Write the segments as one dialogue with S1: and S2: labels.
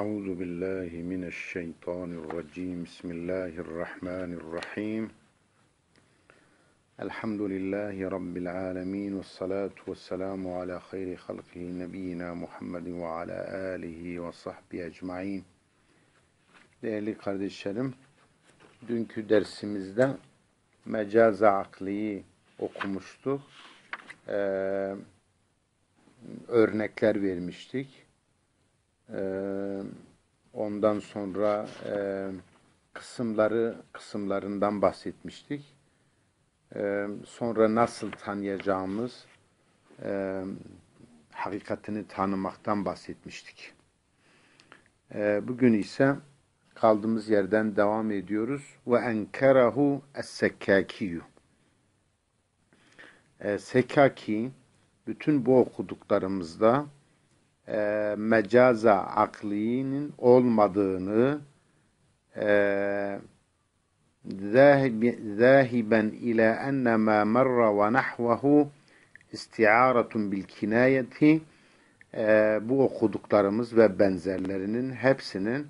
S1: أعوذ بالله من الشيطان الرجيم بسم الله الرحمن الرحيم الحمد لله رب العالمين والصلاة والسلام على خير خلقه نبينا Muhammed ve ala alihi ve sahbihi Değerli kardeşlerim, dünkü dersimizde mecaza akliyi okumuştuk. Ee, örnekler vermiştik ee, ondan sonra e, kısımları kısımlarından bahsetmiştik. Ee, sonra nasıl tanıyacağımız e, hakikatini tanımaktan bahsetmiştik. Ee, bugün ise kaldığımız yerden devam ediyoruz. Ve enkerahu es-sekkakiyu. Sekaki bütün bu okuduklarımızda e, mecaza aklinin olmadığını e, zahiben ila enne ma merra ve nahvehu isti'aratun bil kinayeti e, bu okuduklarımız ve benzerlerinin hepsinin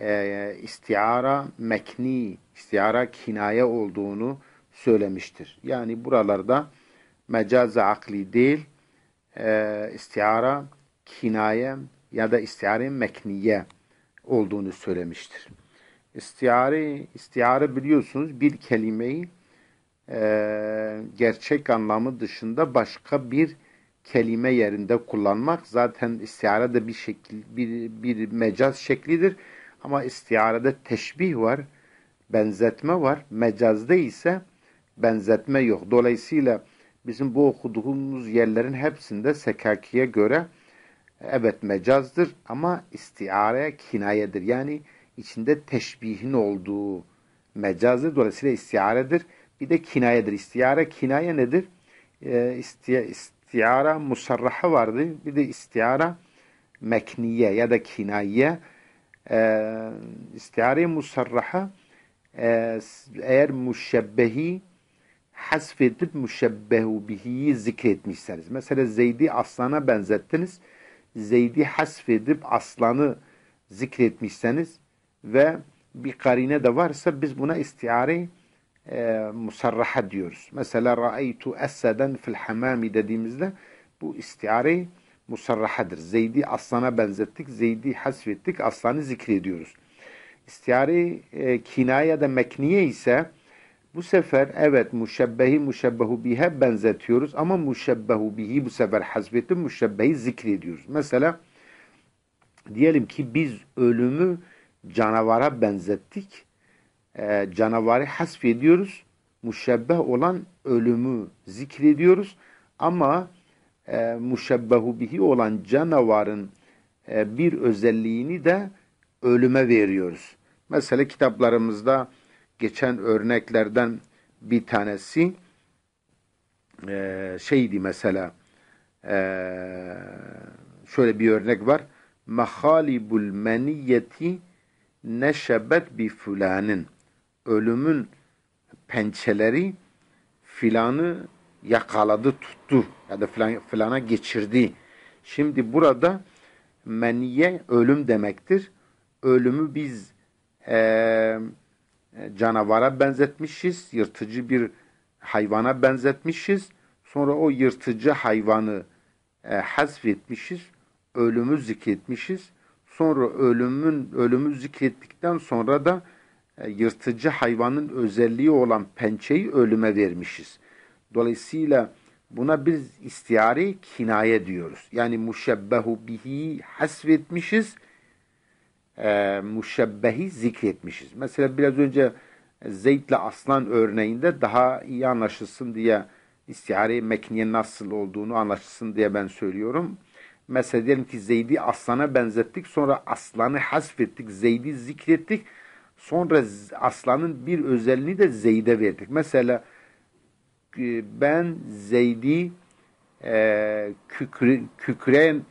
S1: e, istiara mekni, istiara kinaye olduğunu söylemiştir. Yani buralarda mecazi akli değil, e, istiara kinaye ya da istiare mekniye olduğunu söylemiştir. İstiare, istiare biliyorsunuz bir kelimeyi e, gerçek anlamı dışında başka bir kelime yerinde kullanmak zaten istiare de bir şekil bir, bir mecaz şeklidir ama istiarede teşbih var benzetme var mecazda ise benzetme yok dolayısıyla bizim bu okuduğumuz yerlerin hepsinde Sekaki'ye göre evet mecazdır ama istiare kinayedir. Yani içinde teşbihin olduğu mecazdır. Dolayısıyla istiaredir. Bir de kinayedir. İstiare kinaye nedir? E, isti istiara musarraha vardır. Bir de istiara mekniye ya da kinaye. E, ee, istiare musarraha e, eğer müşebbehi hasfedip müşebbehu bihi'yi zikretmişseniz. Mesela Zeyd'i aslana benzettiniz. Zeyd'i hasfedip aslanı zikretmişseniz ve bir karine de varsa biz buna istiare e, musarraha diyoruz. Mesela ra'aytu eseden fil hamami dediğimizde bu istiare musarrahadır. Zeyd'i aslana benzettik, Zeyd'i hasfettik, aslanı zikrediyoruz. İstiare e, kinaya da mekniye ise bu sefer evet muşebbehi muşebbehu bihe benzetiyoruz ama muşebbehu bihi bu sefer hasbettim muşebbehi zikrediyoruz. Mesela diyelim ki biz ölümü canavara benzettik. Ee, canavarı hasf ediyoruz. olan ölümü zikrediyoruz. Ama e, muşebbehu bihi olan canavarın e, bir özelliğini de ölüme veriyoruz. Mesela kitaplarımızda geçen örneklerden bir tanesi e, şeydi mesela e, şöyle bir örnek var. Mehalibul meniyeti neşebet bi fulanin. Ölümün pençeleri filanı yakaladı, tuttu ya da filan, filana geçirdi. Şimdi burada meniye ölüm demektir. Ölümü biz eee e, canavara benzetmişiz, yırtıcı bir hayvana benzetmişiz. Sonra o yırtıcı hayvanı e, hasfetmişiz, ölümü zikretmişiz. Sonra ölümün ölümü zikrettikten sonra da e, yırtıcı hayvanın özelliği olan pençeyi ölüme vermişiz. Dolayısıyla buna biz istiare kinaye diyoruz. Yani muşebbehu bihi hasfetmişiz. etmişiz e, muşebbehi zikretmişiz. Mesela biraz önce Zeyd'le Aslan örneğinde daha iyi anlaşılsın diye istihare-i mekniye nasıl olduğunu anlaşılsın diye ben söylüyorum. Mesela diyelim ki Zeyd'i Aslan'a benzettik. Sonra Aslan'ı hasfettik. Zeyd'i zikrettik. Sonra Aslan'ın bir özelliğini de Zeyd'e verdik. Mesela e, ben Zeyd'i e, kükre, kükreyen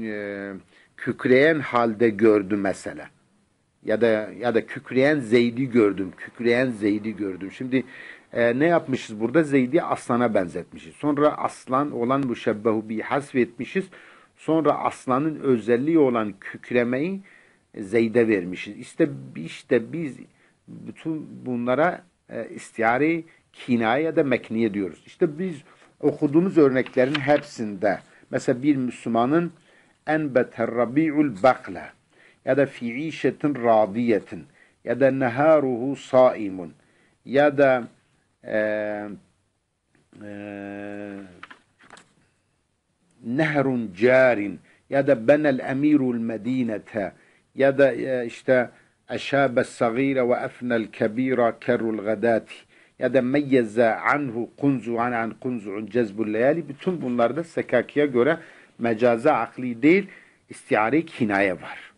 S1: e, kükreyen halde gördü mesela. Ya da ya da kükreyen Zeyd'i gördüm. Kükreyen Zeyd'i gördüm. Şimdi e, ne yapmışız burada? Zeyd'i aslana benzetmişiz. Sonra aslan olan bu müşebbehu bi hasvetmişiz Sonra aslanın özelliği olan kükremeyi e, Zeyd'e vermişiz. İşte, işte biz bütün bunlara e, istiyari kinaye ya da mekniye diyoruz. İşte biz okuduğumuz örneklerin hepsinde mesela bir Müslümanın أنبت الربيع البقلة يدا في عيشة راضية يدا نهاره صائم يدا آه، آه، نهر جار يدا بنى الأمير المدينة يدا اشتا أشاب الصغير وأفنى الكبير كر الغداة ميز عنه kunzu عن عن قنز عن جذب الليالي bütün bunlarda Sekaki'ye göre mecaza akli değil istiare kinaye var.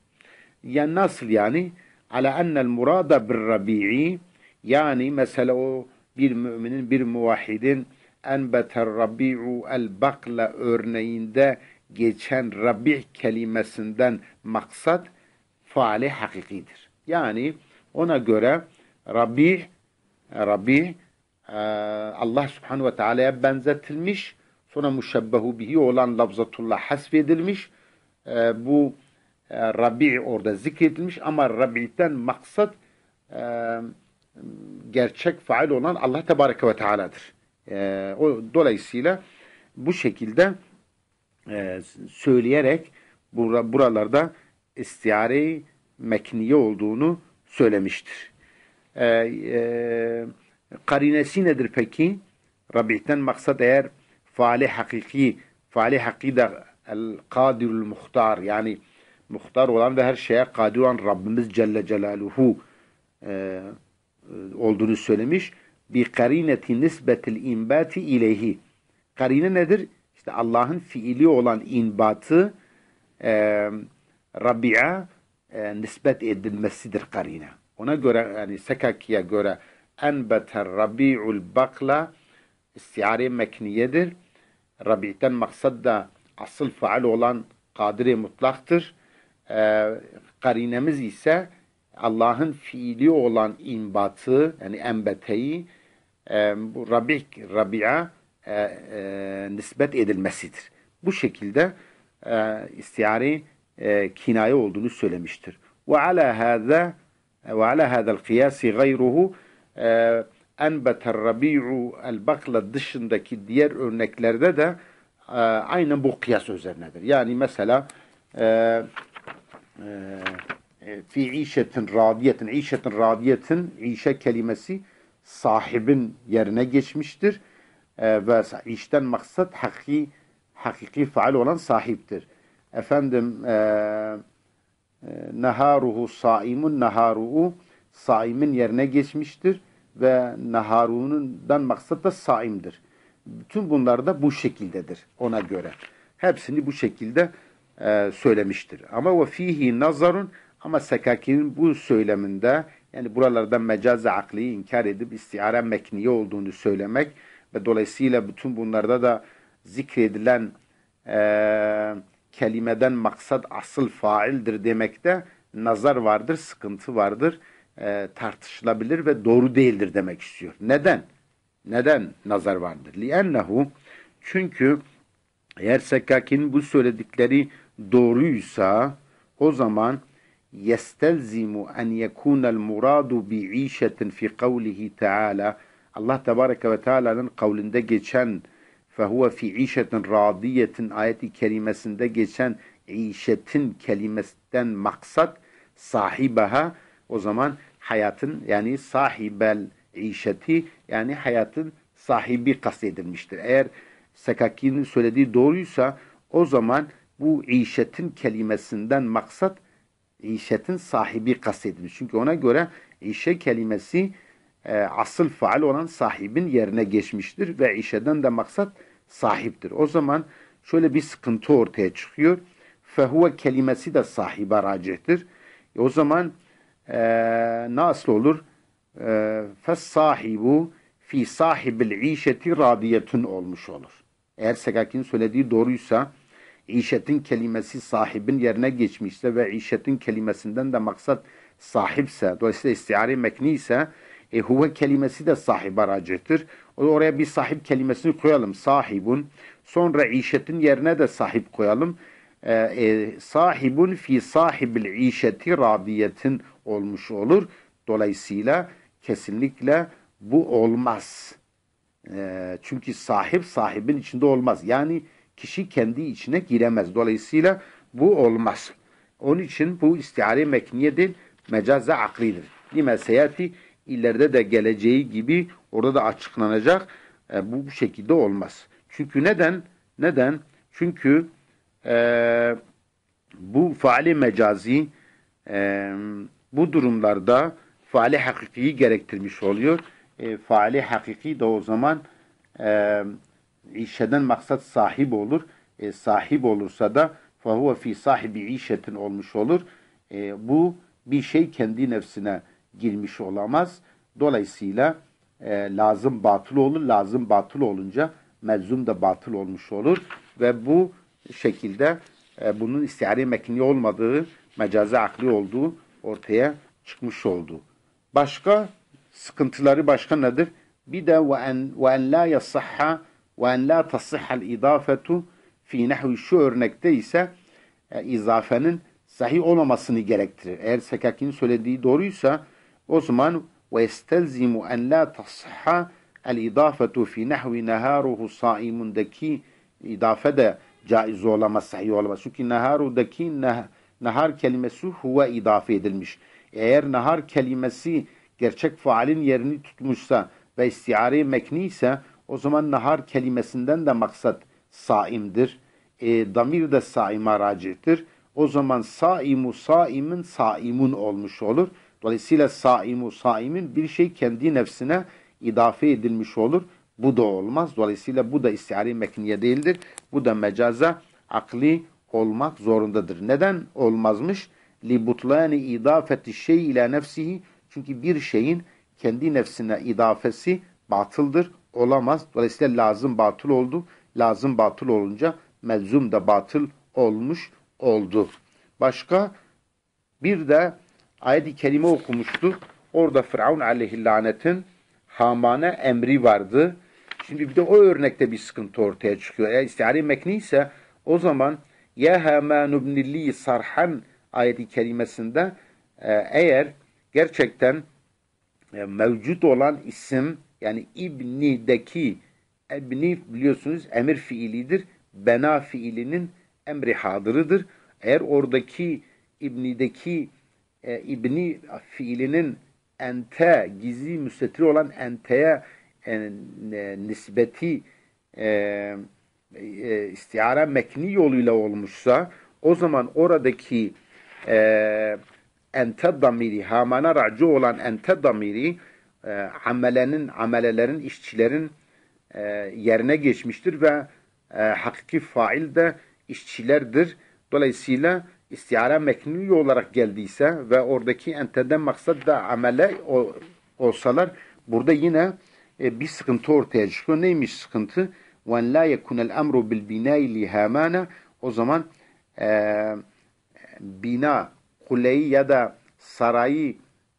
S1: Yani nasıl yani? Ala ennel murada bir rabi'i yani mesela o bir müminin bir muvahhidin enbeter rabi'u el bakla örneğinde geçen rabi' kelimesinden maksat faali hakikidir. Yani ona göre rabi' rabi' e, Allah subhanahu ve teala'ya benzetilmiş sonra müşebbehu bihi olan lafzatullah hasfedilmiş. E, bu e, Rabi orada zikredilmiş ama Rabi'den maksat e, gerçek faal olan Allah Tebareke ve Teala'dır. E, o, dolayısıyla bu şekilde e, söyleyerek bura, buralarda istiare mekniye olduğunu söylemiştir. E, e, karinesi nedir peki? Rabi'den maksat eğer faali hakiki, faali hakiki de el-kadirul muhtar yani muhtar olan ve her şeye kadir olan Rabbimiz Celle Celaluhu e, olduğunu söylemiş. Bi karineti nisbetil inbati ileyhi. Karine nedir? İşte Allah'ın fiili olan inbatı e, Rabia e, nispet edilmesidir karine. Ona göre yani Sekaki'ye göre enbeter rabi'ul bakla istiare mekniyedir. Rabi'den maksat da asıl faal olan kadiri mutlaktır. E, karinemiz ise Allah'ın fiili olan imbatı, yani embeteyi e, bu rabik, Rabi'a e, e, nisbet edilmesidir. Bu şekilde e, istiari kinaye olduğunu söylemiştir. Ve ala hâzâ ve ala hâzâl kıyâsi gayruhu e, enbeter rabi'u el bakla dışındaki diğer örneklerde de e, aynen bu kıyas üzerinedir. Yani mesela e, e, fi işetin radiyetin, işetin radiyetin, işe kelimesi sahibin yerine geçmiştir. E, ve işten maksat hakiki, hakiki faal olan sahiptir. Efendim e, neharuhu saimun neharuhu saimin yerine geçmiştir ve naharunundan maksat da saimdir. Bütün bunlar da bu şekildedir ona göre. Hepsini bu şekilde e, söylemiştir. Ama ve fihi nazarun ama Sekaki'nin bu söyleminde yani buralarda mecazi akliyi inkar edip istiare mekniye olduğunu söylemek ve dolayısıyla bütün bunlarda da zikredilen e, kelimeden maksat asıl faildir demekte nazar vardır, sıkıntı vardır e, tartışılabilir ve doğru değildir demek istiyor. Neden? Neden nazar vardır? لِيَنَّهُ Çünkü eğer Sekkak'in bu söyledikleri doğruysa o zaman يَسْتَلْزِمُ اَنْ يَكُونَ muradu بِعِيشَةٍ فِي قَوْلِهِ تَعَالَى Allah Tebareke ve Teala'nın kavlinde geçen فَهُوَ فِي عِيشَةٍ رَادِيَةٍ ayeti kerimesinde geçen işetin kelimesinden maksat sahibaha o zaman hayatın yani sahibel işeti yani hayatın sahibi kastedilmiştir. Eğer Sekaki'nin söylediği doğruysa o zaman bu işetin kelimesinden maksat işetin sahibi kastedilmiş. Çünkü ona göre işe kelimesi e, asıl faal olan sahibin yerine geçmiştir ve işeden de maksat sahiptir. O zaman şöyle bir sıkıntı ortaya çıkıyor. Fehuve kelimesi de sahibe racihtir. E o zaman e, nasıl olur? E, ee, فَالصَّاحِبُ fi sahibil işeti radiyetun olmuş olur. Eğer Segak'in söylediği doğruysa işetin kelimesi sahibin yerine geçmişse ve işetin kelimesinden de maksat sahipse, dolayısıyla istiare mekni ise e, huve kelimesi de sahibe racettir. Oraya bir sahip kelimesini koyalım. Sahibun. Sonra işetin yerine de sahip koyalım. E, e, sahibun fi sahibil işeti radiyetin olmuş olur. Dolayısıyla kesinlikle bu olmaz. E, çünkü sahip sahibin içinde olmaz. Yani kişi kendi içine giremez. Dolayısıyla bu olmaz. Onun için bu istiare mekniyedir, mecaze aklidir. Lime seyati ileride de geleceği gibi orada da açıklanacak. E, bu, bu şekilde olmaz. Çünkü neden? Neden? Çünkü e, bu faali mecazi e, bu durumlarda faali hakikiyi gerektirmiş oluyor. E, faali hakiki de o zaman e, işeden maksat sahip olur. E, sahip olursa da fahuve fi sahibi işetin olmuş olur. E, bu bir şey kendi nefsine girmiş olamaz. Dolayısıyla e, lazım batıl olur. Lazım batıl olunca mezum da batıl olmuş olur. Ve bu şekilde e, bunun istihari mekni olmadığı, mecazi akli olduğu ortaya çıkmış oldu. Başka sıkıntıları başka nedir? Bir de ve en la yasahha ve en la tasihhal idafetu fi nehvi şu örnekte ise e, izafenin sahih olmamasını gerektirir. Eğer Sekaki'nin söylediği doğruysa o zaman ve estelzimu en la tasihha el idafetu fi nehvi neharuhu saimundaki idafe de caiz olamaz, sahih olamaz. Çünkü neharudaki neharuhu nahar kelimesi huve idafe edilmiş. Eğer nahar kelimesi gerçek faalin yerini tutmuşsa ve istiare mekni ise o zaman nahar kelimesinden de maksat saimdir. E, damir de saima racihtir. O zaman saimu saimin saimun olmuş olur. Dolayısıyla saimu saimin bir şey kendi nefsine idafe edilmiş olur. Bu da olmaz. Dolayısıyla bu da istiare mekniye değildir. Bu da mecaza akli olmak zorundadır. Neden olmazmış? لِبُطْلَانِ اِضَافَةِ şey ile nefsihi Çünkü bir şeyin kendi nefsine idafesi batıldır, olamaz. Dolayısıyla lazım batıl oldu. Lazım batıl olunca melzum da batıl olmuş oldu. Başka bir de ayet-i kerime okumuştu. Orada Firavun aleyhillanetin Haman'a emri vardı. Şimdi bir de o örnekte bir sıkıntı ortaya çıkıyor. Eğer istihari mekni ise o zaman ya Haman ibnilli sarhan ayeti kerimesinde e, eğer gerçekten e, mevcut olan isim yani İbni'deki İbni biliyorsunuz emir fiilidir. Bena fiilinin emri hadırıdır. Eğer oradaki İbni'deki e, İbni fiilinin ente, gizli müstetri olan enteye e, e, nispeti e, e, istiara mekni yoluyla olmuşsa o zaman oradaki e, ente damiri, hamana racı olan ente damiri e, amelenin, amelelerin, işçilerin e, yerine geçmiştir ve e, hakiki fail de işçilerdir. Dolayısıyla istiara mekni olarak geldiyse ve oradaki enteden maksat da amele o, olsalar burada yine e, bir sıkıntı ortaya çıkıyor. Neymiş sıkıntı? Sıkıntı وَنْ لَا يَكُنَ الْاَمْرُ بِالْبِنَاءِ لِهَامَانَ O zaman e, bina, kuleyi ya da sarayı,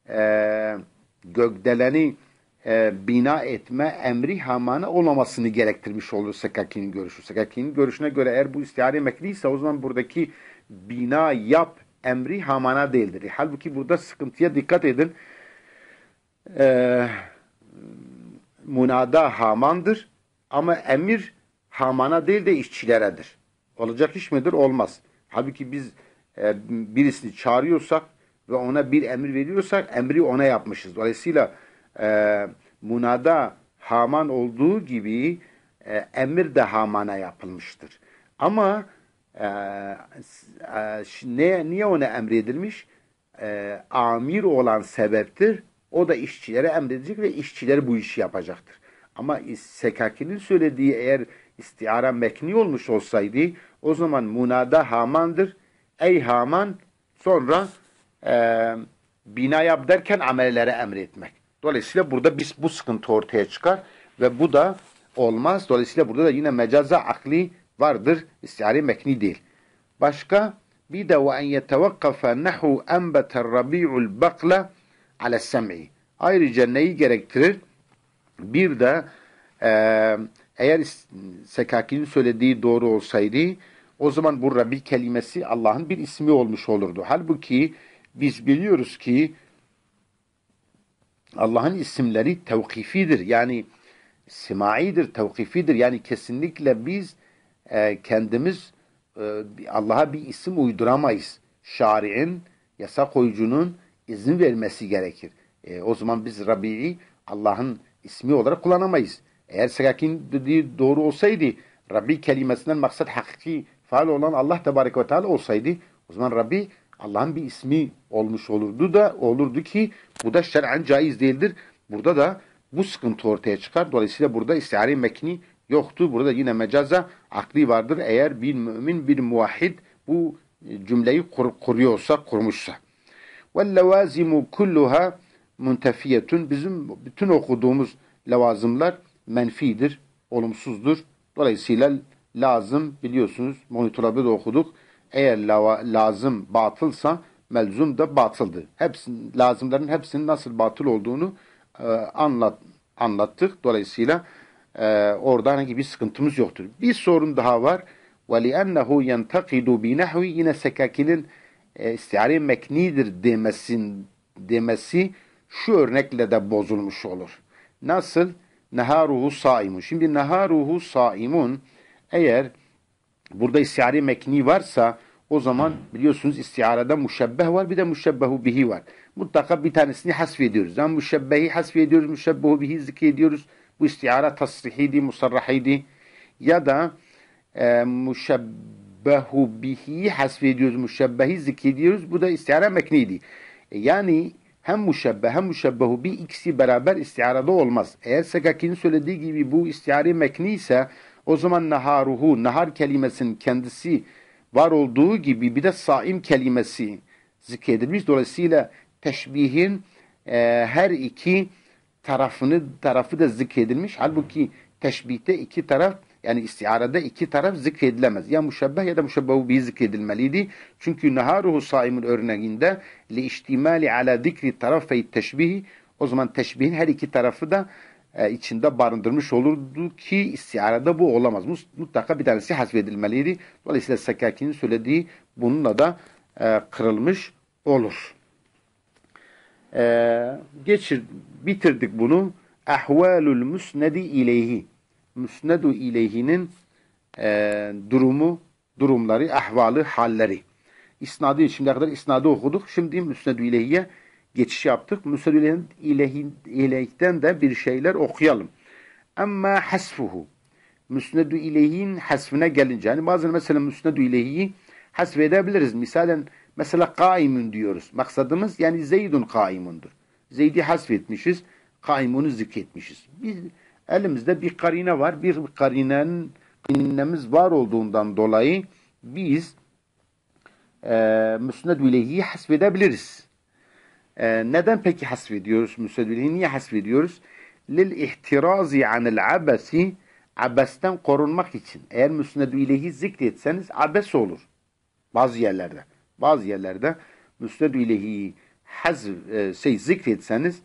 S1: e, gökdeleni e, bina etme emri Haman'a olmamasını gerektirmiş olur. Sekaki'nin görüşü. Sekaki'nin görüşüne göre eğer bu istihare mekliyse o zaman buradaki bina yap emri Haman'a değildir. E, halbuki burada sıkıntıya dikkat edin. Eee munada Haman'dır. Ama emir Haman'a değil de işçileredir. Olacak iş midir? Olmaz. Halbuki biz e, birisini çağırıyorsak ve ona bir emir veriyorsak emri ona yapmışız. Dolayısıyla e, munada Haman olduğu gibi e, emir de Haman'a yapılmıştır. Ama e, e, ne, niye ona emredilmiş? E, amir olan sebeptir. O da işçilere emredecek ve işçiler bu işi yapacaktır. Ama Sekaki'nin söylediği eğer istiara mekni olmuş olsaydı o zaman munada Haman'dır. Ey Haman sonra e, bina yap derken amelelere emretmek. Dolayısıyla burada biz bu sıkıntı ortaya çıkar ve bu da olmaz. Dolayısıyla burada da yine mecaza akli vardır. İstiari mekni değil. Başka bir de ve en yetevakkafe nehu enbeter rabi'ul bakle ale sem'i. Ayrıca neyi gerektirir? Bir de e, eğer Sekaki'nin söylediği doğru olsaydı o zaman bu Rabbi kelimesi Allah'ın bir ismi olmuş olurdu. Halbuki biz biliyoruz ki Allah'ın isimleri tevkifidir. Yani simaidir, tevkifidir. Yani kesinlikle biz e, kendimiz e, Allah'a bir isim uyduramayız. Şari'in, yasa koyucunun izin vermesi gerekir. E, o zaman biz Rabbi'yi Allah'ın ismi olarak kullanamayız. Eğer sakin dediği doğru olsaydı Rabbi kelimesinden maksat hakiki faal olan Allah Tebarek ve Teala olsaydı o zaman Rabbi Allah'ın bir ismi olmuş olurdu da olurdu ki bu da şer'an caiz değildir. Burada da bu sıkıntı ortaya çıkar. Dolayısıyla burada istihare mekni yoktu. Burada yine mecaza akli vardır. Eğer bir mümin bir muvahhid bu e, cümleyi kur, kuruyorsa, kurmuşsa. وَالْلَوَازِمُ كُلُّهَا muntefiyetün bizim bütün okuduğumuz levazımlar menfidir, olumsuzdur. Dolayısıyla lazım biliyorsunuz monitörde de okuduk. Eğer lava, lazım batılsa melzum da batıldı. Hepsin, lazımların hepsinin nasıl batıl olduğunu e, anlat, anlattık. Dolayısıyla e, orada herhangi bir sıkıntımız yoktur. Bir sorun daha var. وَلِأَنَّهُ يَنْتَقِدُ بِنَحْوِ Yine Sekaki'nin e, istiare meknidir demesin, demesi şu örnekle de bozulmuş olur. Nasıl? Neharuhu saimun. Şimdi neharuhu saimun eğer burada istiari mekni varsa o zaman biliyorsunuz istiarada müşebbeh var bir de müşebbehu bihi var. Mutlaka bir tanesini hasfediyoruz. Yani müşebbehi hasfediyoruz, müşebbehu bihi zikrediyoruz. Bu istiara tasrihiydi, musarrahiydi. Ya da e, müşebbehu bihi hasfediyoruz, müşebbehi zikrediyoruz. Bu da istiara mekniydi. E, yani hem muşebbe hem muşebbehu bir ikisi beraber istiarada olmaz. Eğer Sekaki'nin söylediği gibi bu istiari mekni ise o zaman naharuhu, nahar kelimesinin kendisi var olduğu gibi bir de saim kelimesi zikredilmiş. Dolayısıyla teşbihin e, her iki tarafını tarafı da zikredilmiş. Halbuki teşbihte iki taraf yani istiarede iki taraf zikredilemez. Ya müşebbeh ya da müşebbehu bi zikredilmeliydi. Çünkü neharuhu saimun örneğinde li ihtimali ala zikri tarafey teşbihi o zaman teşbihin her iki tarafı da e, içinde barındırmış olurdu ki istiarede bu olamaz. Mutlaka bir tanesi hasbedilmeliydi. Dolayısıyla Sekaki'nin söylediği bununla da e, kırılmış olur. E, geçir, bitirdik bunu. Ehvalul musnedi ileyhi müsnedu ileyhinin e, durumu, durumları, ahvalı, halleri. İsnadı, şimdiye kadar isnadı okuduk. Şimdi müsnedu ileyhiye geçiş yaptık. Müsnedu ileyhiden de bir şeyler okuyalım. Ama hasfuhu. Müsnedu ileyhin hasfına gelince. Yani bazen mesela müsnedu ileyhiyi hasfedebiliriz. Misalen mesela kaimun diyoruz. Maksadımız yani zeydun kaimundur. Zeydi hasfetmişiz. Kaimunu zikretmişiz. Biz Elimizde bir karine var. Bir karinenin karinemiz var olduğundan dolayı biz e, müsned bileyhi hasfedebiliriz. E, neden peki hasfediyoruz? Müsned bileyhi niye hasfediyoruz? Lil ihtirazi anil abesi abesten korunmak için. Eğer müsned bileyhi zikretseniz abes olur. Bazı yerlerde. Bazı yerlerde müsned bileyhi hazf, e, şey zikretseniz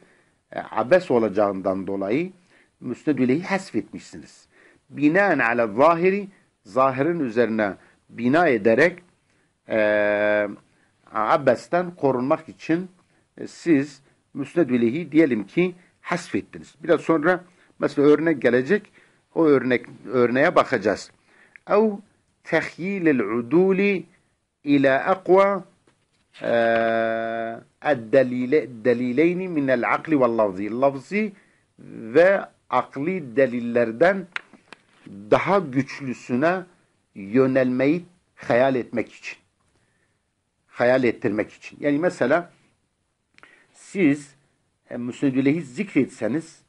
S1: e, abes olacağından dolayı müstedüleyi hasfetmişsiniz. Binaen ala zahiri zahirin üzerine bina ederek e, abbesten korunmak için e, siz müsnedülehi diyelim ki hasfettiniz. Biraz sonra mesela örnek gelecek. O örnek örneğe bakacağız. Ev tehyilil uduli ila akwa الدليلين akli ve lafzi, lafzi ve akli delillerden daha güçlüsüne yönelmeyi hayal etmek için. Hayal ettirmek için. Yani mesela siz e, Müsnedülehi zikretseniz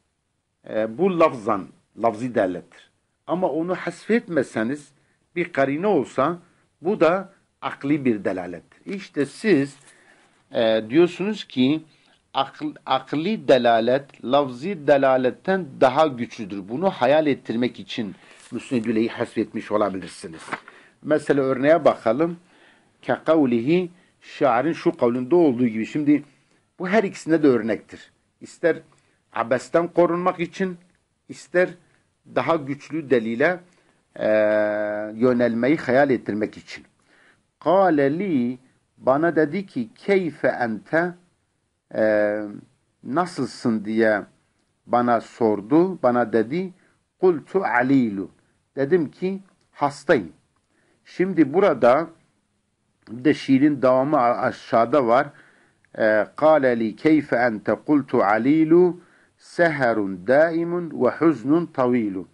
S1: e, bu lafzan, lafzi derlettir. Ama onu hasfetmeseniz bir karine olsa bu da akli bir delalettir. İşte siz e, diyorsunuz ki akl, akli delalet, lafzi delaletten daha güçlüdür. Bunu hayal ettirmek için Müsnedüle'yi hasbetmiş olabilirsiniz. Mesela örneğe bakalım. Kekavlihi şairin şu kavlinde olduğu gibi. Şimdi bu her ikisinde de örnektir. İster abesten korunmak için, ister daha güçlü delile e, yönelmeyi hayal ettirmek için. Kale bana dedi ki keyfe ente e, nasılsın diye bana sordu. Bana dedi kultu alilu. Dedim ki hastayım. Şimdi burada bir de şiirin devamı aşağıda var. Ee, Kale li keyfe ente kultu alilu seherun daimun ve huznun tavilu.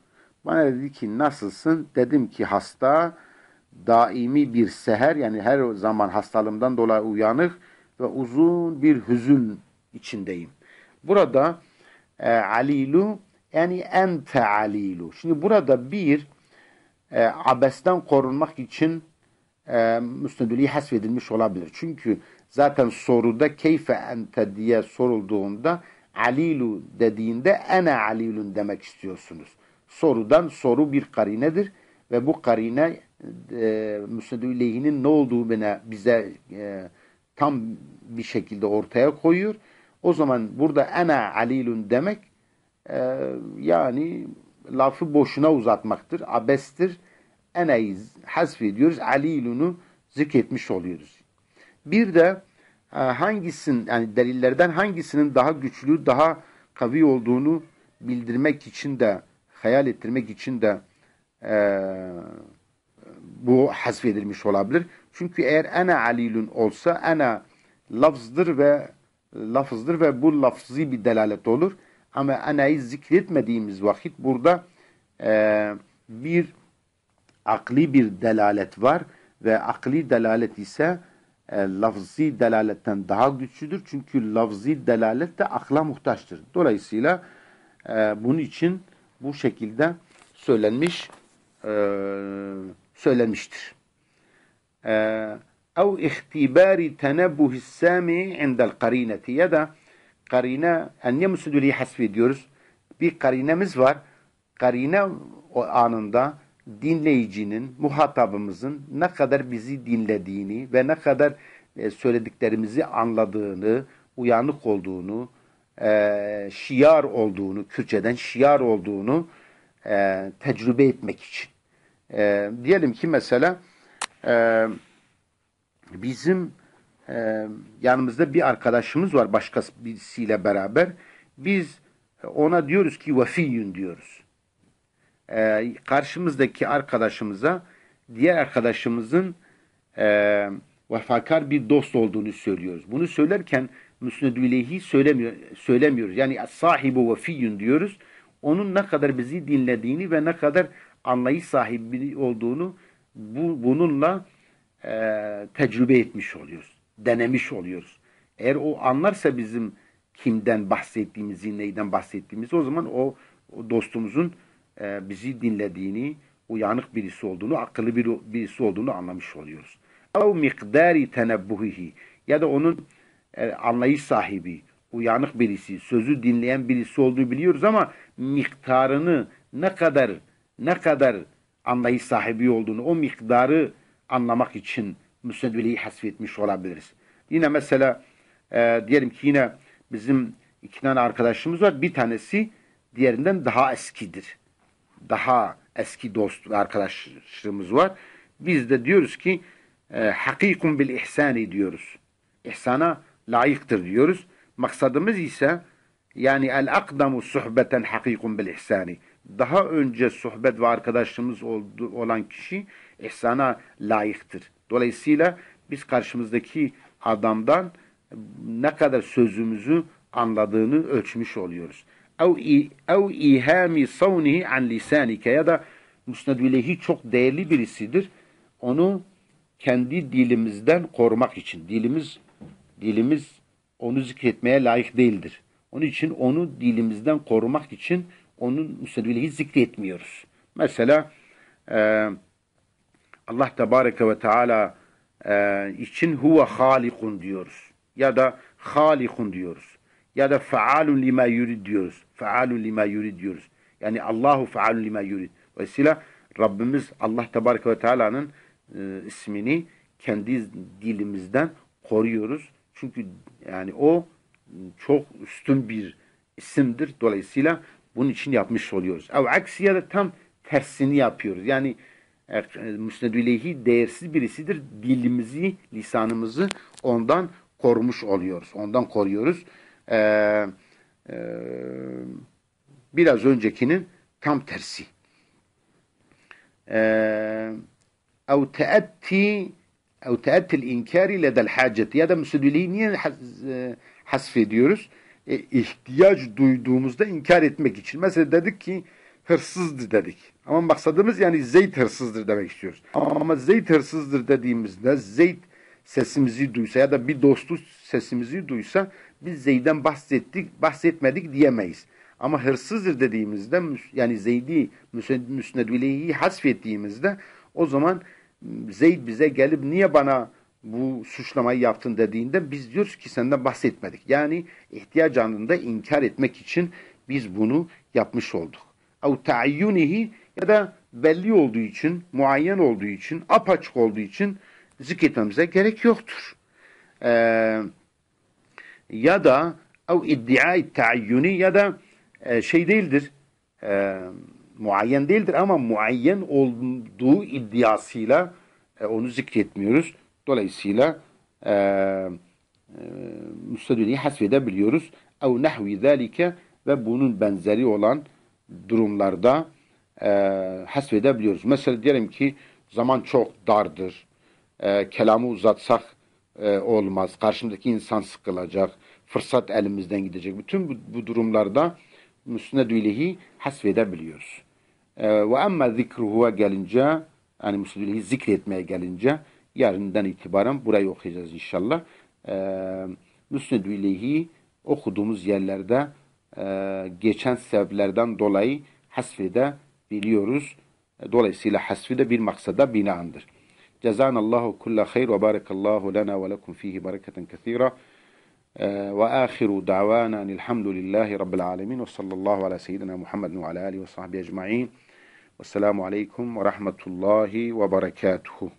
S1: Bana dedi ki nasılsın? Dedim ki hasta, daimi bir seher yani her zaman hastalığımdan dolayı uyanık ve uzun bir hüzün içindeyim. Burada e, alilu yani ente alilu. Şimdi burada bir e, abesten korunmak için e, müstendülüğü hasfedilmiş olabilir. Çünkü zaten soruda keyfe ente diye sorulduğunda alilu dediğinde ene alilun demek istiyorsunuz. Sorudan soru bir karinedir ve bu karine e, müstendülüğünün ne olduğu bize e, tam bir şekilde ortaya koyuyor. O zaman burada ana alilun demek e, yani lafı boşuna uzatmaktır. Abestir. Ene'yi hasfediyoruz. Alilun'u zikretmiş oluyoruz. Bir de e, hangisinin yani delillerden hangisinin daha güçlü, daha kavi olduğunu bildirmek için de hayal ettirmek için de e, bu hasfedilmiş olabilir. Çünkü eğer ana alilun olsa ana lafzdır ve lafızdır ve bu lafzı bir delalet olur. Ama anayı zikretmediğimiz vakit burada e, bir akli bir delalet var ve akli delalet ise e, lafzi delaletten daha güçlüdür. Çünkü lafzi delalet de akla muhtaçtır. Dolayısıyla e, bunun için bu şekilde söylenmiş e, söylenmiştir. أو اختبار تنبه السامع عند القرينة ya da karine enniye müsüdülüğü hasfediyoruz. Bir karinemiz var. Karine o anında dinleyicinin, muhatabımızın ne kadar bizi dinlediğini ve ne kadar e, söylediklerimizi anladığını, uyanık olduğunu, e, şiar olduğunu, Kürtçeden şiar olduğunu e, tecrübe etmek için. E, diyelim ki mesela e, bizim e, yanımızda bir arkadaşımız var birisiyle beraber. Biz ona diyoruz ki vefiyün diyoruz. E, karşımızdaki arkadaşımıza diğer arkadaşımızın e, vefakar bir dost olduğunu söylüyoruz. Bunu söylerken müsnedülehi söylemiyor, söylemiyoruz. Yani sahibi vefiyün diyoruz. Onun ne kadar bizi dinlediğini ve ne kadar anlayış sahibi olduğunu bu, bununla e, tecrübe etmiş oluyoruz. Denemiş oluyoruz. Eğer o anlarsa bizim kimden bahsettiğimizi, neyden bahsettiğimizi o zaman o, o dostumuzun e, bizi dinlediğini, uyanık birisi olduğunu, akıllı bir, birisi olduğunu anlamış oluyoruz. Ev mikdari tenebbuhihi ya da onun e, anlayış sahibi, uyanık birisi, sözü dinleyen birisi olduğunu biliyoruz ama miktarını ne kadar ne kadar anlayış sahibi olduğunu, o miktarı anlamak için müsnedüleyi hasfetmiş olabiliriz. Yine mesela e, diyelim ki yine bizim iki tane arkadaşımız var. Bir tanesi diğerinden daha eskidir. Daha eski dost arkadaşlığımız var. Biz de diyoruz ki e, hakikun bil ihsani diyoruz. İhsana layıktır diyoruz. Maksadımız ise yani el akdamu suhbeten hakikun bil ihsani daha önce sohbet ve arkadaşlığımız oldu, olan kişi ihsana layıktır. Dolayısıyla biz karşımızdaki adamdan ne kadar sözümüzü anladığını ölçmüş oluyoruz. Ev ihami savnihi an lisanike ya da Musnedülehi çok değerli birisidir. Onu kendi dilimizden korumak için. Dilimiz dilimiz onu zikretmeye layık değildir. Onun için onu dilimizden korumak için onun müstedvileyi zikretmiyoruz. Mesela e, Allah Tebareke ve Teala e, için huve halikun diyoruz. Ya da halikun diyoruz. Ya da faalun lima yurid diyoruz. Faalun lima yurid diyoruz. Yani Allahu faalun lima yurid. Dolayısıyla Rabbimiz Allah Tebareke ve Teala'nın e, ismini kendi dilimizden koruyoruz. Çünkü yani o çok üstün bir isimdir. Dolayısıyla bunun için yapmış oluyoruz. Ev aksi ya da tam tersini yapıyoruz. Yani er, müsnedüleyhi değersiz birisidir. Dilimizi, lisanımızı ondan korumuş oluyoruz. Ondan koruyoruz. Ee, e, biraz öncekinin tam tersi. Ee, ev teetti ev teetti inkari ledel hacet ya da müsnedüleyhi niye e, hasfediyoruz? ediyoruz? e, ihtiyaç duyduğumuzda inkar etmek için. Mesela dedik ki hırsızdır dedik. Ama maksadımız yani zeyt hırsızdır demek istiyoruz. Ama zeyt hırsızdır dediğimizde zeyt sesimizi duysa ya da bir dostu sesimizi duysa biz zeyden bahsettik, bahsetmedik diyemeyiz. Ama hırsızdır dediğimizde yani zeydi müsnedüleyi hasfettiğimizde o zaman ıı, zeyt bize gelip niye bana bu suçlamayı yaptın dediğinde biz diyoruz ki senden bahsetmedik. Yani ihtiyaç anında inkar etmek için biz bunu yapmış olduk. Ev ta'ayyunihi ya da belli olduğu için, muayyen olduğu için, apaçık olduğu için zikretmemize gerek yoktur. Ee, ya da ev iddia ta'ayyuni ya da e, şey değildir, e, muayyen değildir ama muayyen olduğu iddiasıyla e, onu zikretmiyoruz. Dolayısıyla e, e, müstedüneyi hasfedebiliyoruz. Ev nehvi zâlike ve bunun benzeri olan durumlarda e, hasfedebiliyoruz. Mesela diyelim ki zaman çok dardır. E, kelamı uzatsak e, olmaz. Karşımdaki insan sıkılacak. Fırsat elimizden gidecek. Bütün bu, bu durumlarda müsnedülehi hasfedebiliyoruz. E, ve amma zikruhu'a gelince yani müsnedülehi zikretmeye gelince yarından itibaren burayı okuyacağız inşallah. E, Müsnedü ileyhi okuduğumuz yerlerde e, geçen sebeplerden dolayı de biliyoruz. E, dolayısıyla de bir maksada binaandır. Cezanallahu kulla hayr ve barakallahu lana ve lekum fihi bereketen kesira. Ve ahiru davana elhamdülillahi rabbil alemin ve sallallahu ala seyyidina Muhammedin ve ala alihi ve sahbihi ecma'in. Vesselamu aleyküm ve rahmetullahi